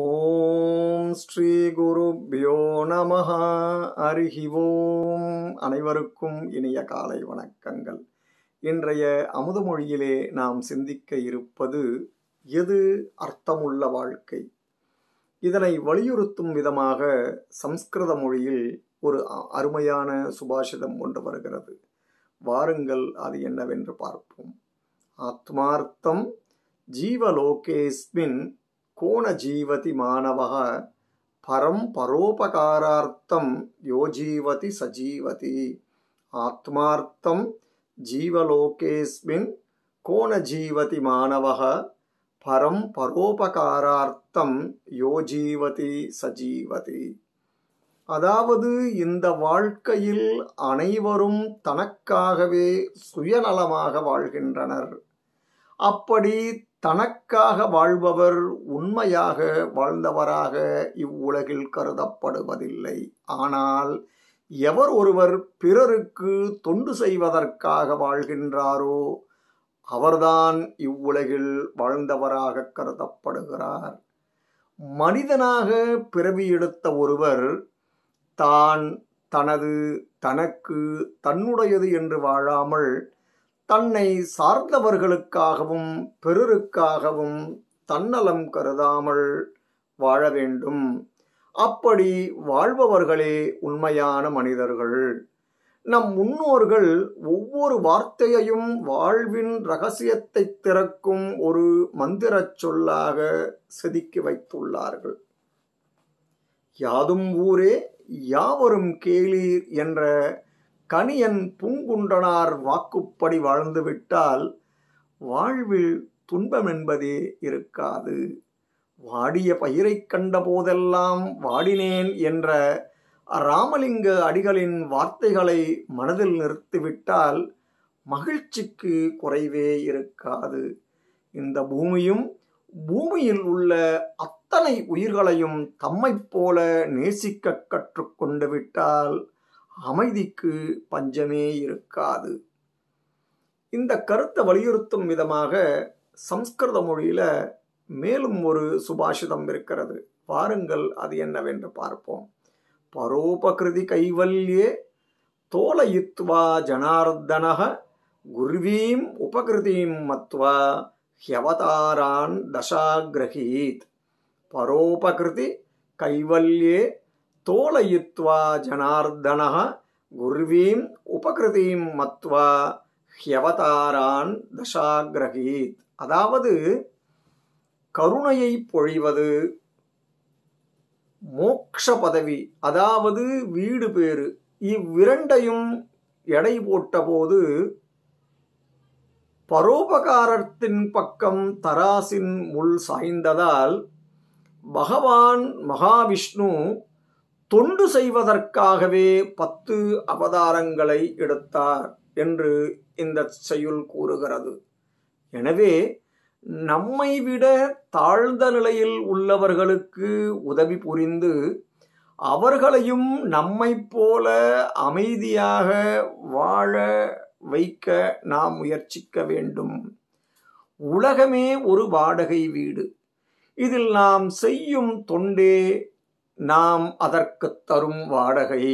ஓம் ஸ்ரீ குருப்பியோ நமஹா அருகி ஓம் அனைவருக்கும் இனிய காலை வணக்கங்கள் இன்றைய அமுதமொழியிலே நாம் சிந்திக்க இருப்பது எது அர்த்தமுள்ள வாழ்க்கை இதனை வலியுறுத்தும் விதமாக சம்ஸ்கிருத மொழியில் ஒரு அருமையான சுபாஷிதம் கொண்டு வருகிறது வாருங்கள் அது என்னவென்று பார்ப்போம் ஆத்மார்த்தம் ஜீவலோகேஸ்மின் கோண ஜீவதி பரம் பரோபகாரார்த்தம் யோஜீவதி சஜீவதி ஆத்மார்த்தம் ஜீவலோகேஸ்மின் கோண ஜீவதி பரம் பரோபகாரார்த்தம் யோஜீவதி சஜீவதி அதாவது இந்த வாழ்க்கையில் அனைவரும் தனக்காகவே சுயநலமாக வாழ்கின்றனர் அப்படி தனக்காக வாழ்பவர் உண்மையாக வாழ்ந்தவராக இவ்வுலகில் கருதப்படுவதில்லை ஆனால் எவர் ஒருவர் பிறருக்கு தொண்டு செய்வதற்காக வாழ்கின்றாரோ அவர்தான் இவ்வுலகில் வாழ்ந்தவராக கருதப்படுகிறார் மனிதனாக பிறவி எடுத்த ஒருவர் தான் தனது தனக்கு தன்னுடையது என்று வாழாமல் தன்னை சார்ந்தவர்களுக்காகவும் பிறருக்காகவும் தன்னலம் கருதாமல் வாழ வேண்டும் அப்படி வாழ்பவர்களே உண்மையான மனிதர்கள் நம் முன்னோர்கள் ஒவ்வொரு வார்த்தையையும் வாழ்வின் ரகசியத்தை திறக்கும் ஒரு மந்திரச் சொல்லாக செதுக்கி வைத்துள்ளார்கள் யாதும் ஊரே யாவரும் கேளீர் என்ற கணியன் பூங்குன்றனார் வாக்குப்படி வாழ்ந்துவிட்டால் வாழ்வில் துன்பம் என்பதே இருக்காது வாடிய பயிரைக் கண்ட போதெல்லாம் வாடினேன் என்ற ராமலிங்க அடிகளின் வார்த்தைகளை மனதில் நிறுத்திவிட்டால் மகிழ்ச்சிக்கு குறைவே இருக்காது இந்த பூமியும் பூமியில் உள்ள அத்தனை உயிர்களையும் தம்மைப் போல நேசிக்க கற்றுக்கொண்டு விட்டால் அமைதிக்கு பஞ்சமே இருக்காது இந்த கருத்தை வலியுறுத்தும் விதமாக சம்ஸ்கிருத மொழியில் மேலும் ஒரு சுபாஷிதம் இருக்கிறது பாருங்கள் அது என்னவென்று பார்ப்போம் பரோபகிருதி கைவல்யே தோலயித்வா ஜனார்தனக குருவீம் உபகிருதியும் மத்வா ஹியவதாரான் தசாகிரகீத் பரோபகிருதி கைவல்யே தோலயித்வா ஜனார்தனா குருவீம் உபகிருதியும் மத்வா ஹியவதாரான் தசாகிரகீத் அதாவது கருணையை பொழிவது மோக்ஷ பதவி அதாவது வீடு பேறு இவ்விரண்டையும் எடை போட்டபோது பரோபகாரத்தின் பக்கம் தராசின் முள் சாய்ந்ததால் பகவான் மகாவிஷ்ணு தொண்டு செய்வதற்காகவே பத்து அவதாரங்களை எடுத்தார் என்று இந்த செயல் கூறுகிறது எனவே நம்மை விட தாழ்ந்த நிலையில் உள்ளவர்களுக்கு உதவி புரிந்து அவர்களையும் நம்மை போல அமைதியாக வாழ வைக்க நாம் முயற்சிக்க வேண்டும் உலகமே ஒரு வாடகை வீடு இதில் நாம் செய்யும் தொண்டே நாம் அதற்கு தரும் வாடகை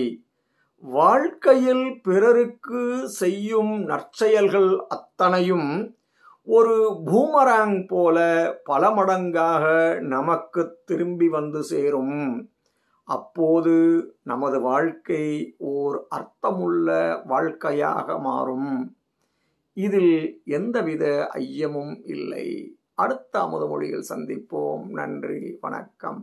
வாழ்க்கையில் பிறருக்கு செய்யும் நற்செயல்கள் அத்தனையும் ஒரு பூமராங் போல பல மடங்காக நமக்கு திரும்பி வந்து சேரும் அப்போது நமது வாழ்க்கை ஓர் அர்த்தமுள்ள வாழ்க்கையாக மாறும் இதில் எந்தவித ஐயமும் இல்லை அடுத்த அமுத மொழியில் சந்திப்போம் நன்றி வணக்கம்